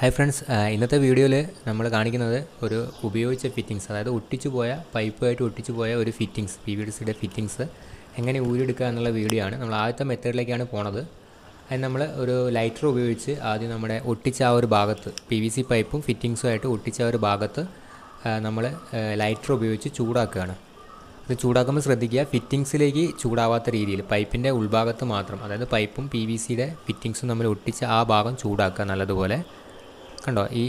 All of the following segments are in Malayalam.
ഹായ് ഫ്രണ്ട്സ് ഇന്നത്തെ വീഡിയോയിൽ നമ്മൾ കാണിക്കുന്നത് ഒരു ഉപയോഗിച്ച ഫിറ്റിങ്സ് അതായത് ഒട്ടിച്ചു പോയ പൈപ്പുമായിട്ട് ഒട്ടിച്ചു പോയ ഒരു ഫിറ്റിങ്സ് പി വി ഡി സിയുടെ ഫിറ്റിങ്സ് എങ്ങനെ ഊരിയെടുക്കുക എന്നുള്ള വീഡിയോ ആണ് നമ്മൾ ആദ്യത്തെ മെത്തേഡിലേക്കാണ് പോണത് അതിന് നമ്മൾ ഒരു ലൈറ്റർ ഉപയോഗിച്ച് ആദ്യം നമ്മുടെ ഒട്ടിച്ച ആ ഒരു ഭാഗത്ത് പി വി സി പൈപ്പും ഫിറ്റിങ്സുമായിട്ട് ഒട്ടിച്ച ആ ഒരു ഭാഗത്ത് നമ്മൾ ലൈറ്റർ ഉപയോഗിച്ച് ചൂടാക്കുകയാണ് ഇത് ചൂടാക്കുമ്പോൾ ശ്രദ്ധിക്കുക ഫിറ്റിങ്സിലേക്ക് ചൂടാവാത്ത രീതിയിൽ പൈപ്പിൻ്റെ ഉൾഭാഗത്ത് മാത്രം അതായത് പൈപ്പും പി വി സിയുടെ ഫിറ്റിങ്സും നമ്മൾ ഒട്ടിച്ച ആ ഭാഗം ചൂടാക്കുക നല്ലതുപോലെ കണ്ടോ ഈ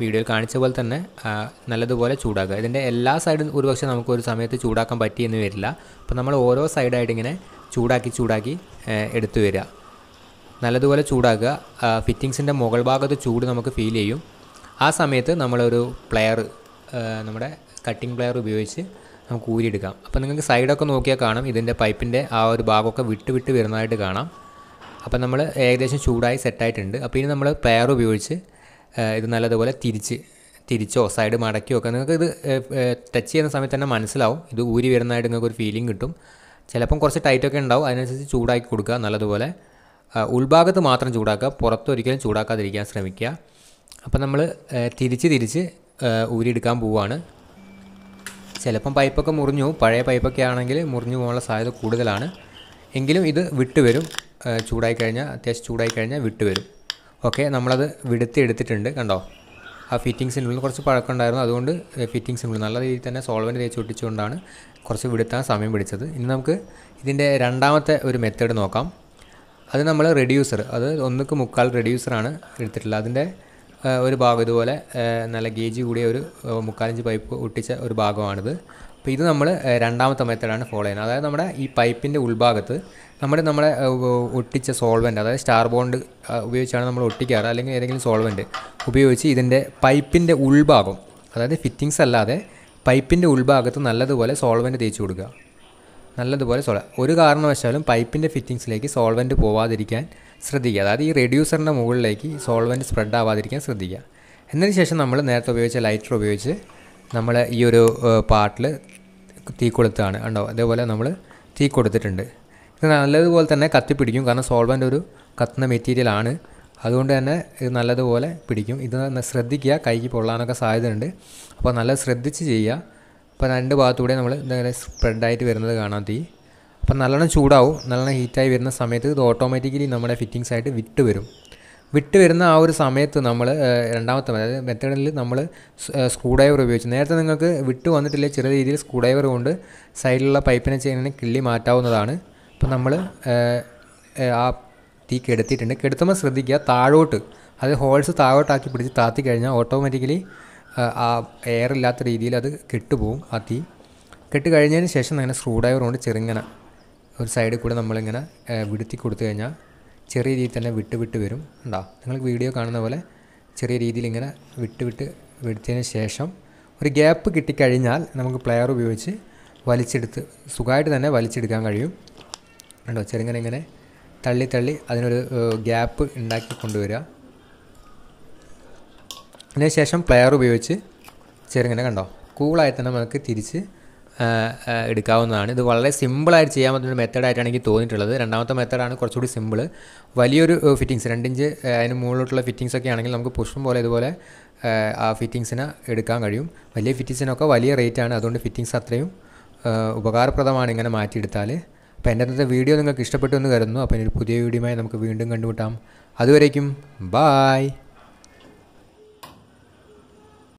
വീഡിയോയിൽ കാണിച്ച പോലെ തന്നെ നല്ലതുപോലെ ചൂടാക്കുക ഇതിൻ്റെ എല്ലാ സൈഡും ഒരുപക്ഷെ ഒരു സമയത്ത് ചൂടാക്കാൻ പറ്റിയെന്ന് വരില്ല അപ്പോൾ നമ്മൾ ഓരോ സൈഡായിട്ട് ഇങ്ങനെ ചൂടാക്കി ചൂടാക്കി എടുത്തു വരിക നല്ലതുപോലെ ചൂടാക്കുക ഫിറ്റിങ്സിൻ്റെ മുകൾ ഭാഗത്ത് ചൂട് നമുക്ക് ഫീൽ ചെയ്യും ആ സമയത്ത് നമ്മളൊരു പ്ലെയർ നമ്മുടെ കട്ടിംഗ് പ്ലെയർ ഉപയോഗിച്ച് നമുക്ക് ഊരിയെടുക്കാം അപ്പോൾ നിങ്ങൾക്ക് സൈഡൊക്കെ നോക്കിയാൽ കാണാം ഇതിൻ്റെ പൈപ്പിൻ്റെ ആ ഒരു ഭാഗമൊക്കെ വിട്ട് വിട്ട് വരുന്നതായിട്ട് കാണാം അപ്പോൾ നമ്മൾ ഏകദേശം ചൂടായി സെറ്റായിട്ടുണ്ട് അപ്പോൾ ഇനി നമ്മൾ പ്ലെയർ ഉപയോഗിച്ച് ഇത് നല്ലതുപോലെ തിരിച്ച് തിരിച്ചോ സൈഡ് മടക്കിയോ ഒക്കെ നിങ്ങൾക്ക് ഇത് ടച്ച് ചെയ്യുന്ന സമയത്ത് തന്നെ മനസ്സിലാവും ഇത് ഊരി വരുന്നതായിട്ട് നിങ്ങൾക്ക് ഒരു ഫീലിംഗ് കിട്ടും ചിലപ്പം കുറച്ച് ടൈറ്റൊക്കെ ഉണ്ടാവും അതിനനുസരിച്ച് ചൂടാക്കി കൊടുക്കുക നല്ലതുപോലെ ഉൾഭാഗത്ത് മാത്രം ചൂടാക്കുക പുറത്തൊരിക്കലും ചൂടാക്കാതിരിക്കാൻ ശ്രമിക്കുക അപ്പം നമ്മൾ തിരിച്ച് തിരിച്ച് ഊരിയെടുക്കാൻ പോവുകയാണ് ചിലപ്പം പൈപ്പൊക്കെ മുറിഞ്ഞു പഴയ പൈപ്പൊക്കെ ആണെങ്കിൽ മുറിഞ്ഞു പോകാനുള്ള സാധ്യത കൂടുതലാണ് എങ്കിലും ഇത് വിട്ടുവരും ചൂടായി കഴിഞ്ഞാൽ അത്യാവശ്യം ചൂടായി കഴിഞ്ഞാൽ വിട്ടുവരും ഓക്കെ നമ്മളത് വിടുത്തി എടുത്തിട്ടുണ്ട് കണ്ടോ ആ ഫിറ്റിങ്സിനുള്ളിൽ കുറച്ച് പഴക്കമുണ്ടായിരുന്നു അതുകൊണ്ട് ഫിറ്റിങ്സിനുള്ളിൽ നല്ല രീതിയിൽ തന്നെ സോൾവൻറ്റ് തേച്ച് ഒട്ടിച്ചുകൊണ്ടാണ് കുറച്ച് വിടുത്താൻ സമയം പിടിച്ചത് ഇനി നമുക്ക് ഇതിൻ്റെ രണ്ടാമത്തെ ഒരു മെത്തേഡ് നോക്കാം അത് നമ്മൾ റെഡ്യൂസർ അത് ഒന്നുക്ക് മുക്കാൽ റെഡ്യൂസറാണ് എടുത്തിട്ടുള്ളത് അതിൻ്റെ ഒരു ഭാഗം ഇതുപോലെ നല്ല ഗേജ് കൂടിയ ഒരു മുക്കാലഞ്ച് പൈപ്പ് ഒട്ടിച്ച ഒരു ഭാഗമാണിത് അപ്പോൾ ഇത് നമ്മൾ രണ്ടാമത്തെ മെത്തേഡാണ് ഫോളോ ചെയ്യുന്നത് അതായത് നമ്മുടെ ഈ പൈപ്പിൻ്റെ ഉൾഭാഗത്ത് നമ്മൾ നമ്മുടെ ഒട്ടിച്ച സോൾവെൻ്റ് അതായത് സ്റ്റാർ ബോണ്ട് ഉപയോഗിച്ചാണ് നമ്മൾ ഒട്ടിക്കാറ് അല്ലെങ്കിൽ ഏതെങ്കിലും സോൾവെൻറ്റ് ഉപയോഗിച്ച് ഇതിൻ്റെ പൈപ്പിൻ്റെ ഉൾഭാഗം അതായത് ഫിറ്റിങ്സ് അല്ലാതെ പൈപ്പിൻ്റെ ഉൾഭാഗത്ത് നല്ലതുപോലെ സോൾവെൻ്റ് തേച്ച് കൊടുക്കുക നല്ലതുപോലെ സോൾ ഒരു കാരണവശാലും പൈപ്പിൻ്റെ ഫിറ്റിങ്സിലേക്ക് സോൾവെൻറ്റ് പോവാതിരിക്കാൻ ശ്രദ്ധിക്കുക അതായത് ഈ റെഡ്യൂസറിൻ്റെ മുകളിലേക്ക് സോൾവെൻറ്റ് സ്പ്രെഡ് ആവാതിരിക്കാൻ ശ്രദ്ധിക്കുക എന്നതിന് ശേഷം നമ്മൾ നേരത്തെ ഉപയോഗിച്ച ലൈറ്റർ ഉപയോഗിച്ച് നമ്മൾ ഈ ഒരു പാട്ടിൽ തീ കൊളുത്താണ് ഉണ്ടോ അതേപോലെ നമ്മൾ തീ കൊടുത്തിട്ടുണ്ട് ഇത് നല്ലതുപോലെ തന്നെ കത്തി പിടിക്കും കാരണം സോൾവൻ്റ് ഒരു കത്തുന്ന മെറ്റീരിയലാണ് അതുകൊണ്ട് തന്നെ ഇത് നല്ലതുപോലെ പിടിക്കും ഇത് ശ്രദ്ധിക്കുക കൈക്ക് പൊള്ളാനൊക്കെ സാധ്യതയുണ്ട് അപ്പോൾ നല്ല ശ്രദ്ധിച്ച് ചെയ്യുക അപ്പോൾ രണ്ട് ഭാഗത്തൂടെ നമ്മൾ ഇതിങ്ങനെ സ്പ്രെഡായിട്ട് വരുന്നത് കാണാം തീ അപ്പോൾ നല്ലോണം ചൂടാവും നല്ലോണം ഹീറ്റായി വരുന്ന സമയത്ത് ഇത് ഓട്ടോമാറ്റിക്കലി നമ്മുടെ ഫിറ്റിങ്സ് ആയിട്ട് വിട്ട് വരും വിട്ട് വരുന്ന ആ ഒരു സമയത്ത് നമ്മൾ രണ്ടാമത്തെ അതായത് മെത്തേഡിൽ നമ്മൾ സ്ക്രൂ ഡ്രൈവർ ഉപയോഗിച്ചു നേരത്തെ നിങ്ങൾക്ക് വിട്ട് വന്നിട്ടില്ല ചെറിയ രീതിയിൽ സ്ക്രൂ ഡ്രൈവർ കൊണ്ട് സൈഡിലുള്ള പൈപ്പിനെ ചെയ്യുന്നതിന് കിള്ളി മാറ്റാവുന്നതാണ് അപ്പോൾ നമ്മൾ ആ തീ കെടുത്തിയിട്ടുണ്ട് കെടുത്തുമ്പോൾ ശ്രദ്ധിക്കുക താഴോട്ട് അത് ഹോൾസ് താഴോട്ടാക്കി പിടിച്ച് താത്തി കഴിഞ്ഞാൽ ഓട്ടോമാറ്റിക്കലി ആ എയർ ഇല്ലാത്ത രീതിയിൽ അത് കെട്ടുപോകും ആ തീ കെട്ട് കഴിഞ്ഞതിന് ശേഷം അങ്ങനെ സ്ക്രൂ ഡ്രൈവർ കൊണ്ട് ചെറുങ്ങനെ ഒരു സൈഡിൽ കൂടെ നമ്മളിങ്ങനെ വിടുത്തി കൊടുത്തു കഴിഞ്ഞാൽ ചെറിയ രീതിയിൽ തന്നെ വിട്ട് വിട്ട് വരും ഉണ്ടോ നിങ്ങൾക്ക് വീഡിയോ കാണുന്ന പോലെ ചെറിയ രീതിയിൽ ഇങ്ങനെ വിട്ട് വിട്ട് വിടുത്തതിന് ശേഷം ഒരു ഗ്യാപ്പ് കിട്ടിക്കഴിഞ്ഞാൽ നമുക്ക് പ്ലെയർ ഉപയോഗിച്ച് വലിച്ചെടുത്ത് സുഖമായിട്ട് തന്നെ വലിച്ചെടുക്കാൻ കഴിയും ഉണ്ടോ ചെറുങ്ങനെ ഇങ്ങനെ തള്ളി തള്ളി അതിനൊരു ഗ്യാപ്പ് ഉണ്ടാക്കി കൊണ്ടുവരിക അതിനുശേഷം പ്ലെയർ ഉപയോഗിച്ച് ചെറുങ്ങനെ കണ്ടോ കൂളായി തന്നെ നമുക്ക് തിരിച്ച് എടുക്കാവുന്നതാണ് ഇത് വളരെ സിമ്പിളായിട്ട് ചെയ്യാൻ പറ്റുന്ന മെത്തേഡായിട്ടാണ് എനിക്ക് തോന്നിയിട്ടുള്ളത് രണ്ടാമത്തെ മെത്തേഡാണ് കുറച്ചുകൂടി സിമ്പിൾ വലിയൊരു ഫിറ്റിങ്സ് രണ്ടിഞ്ച് അതിന് മുകളിലോട്ടുള്ള ഫിറ്റിങ്സ് ഒക്കെ ആണെങ്കിൽ നമുക്ക് പുഷ്പം പോലെ ഇതുപോലെ ആ ഫിറ്റിങ്സിന് എടുക്കാൻ കഴിയും വലിയ ഫിറ്റിങ്സിനൊക്കെ വലിയ റേറ്റാണ് അതുകൊണ്ട് ഫിറ്റിങ്സ് അത്രയും ഉപകാരപ്രദമാണ് ഇങ്ങനെ മാറ്റിയെടുത്താൽ അപ്പോൾ എൻ്റെ അന്നത്തെ വീഡിയോ നിങ്ങൾക്ക് ഇഷ്ടപ്പെട്ടു എന്ന് കരുതുന്നു അപ്പോൾ ഇനി ഒരു പുതിയ വീഡിയോയുമായി നമുക്ക് വീണ്ടും കണ്ടുമുട്ടാം അതുവരേക്കും ബായ്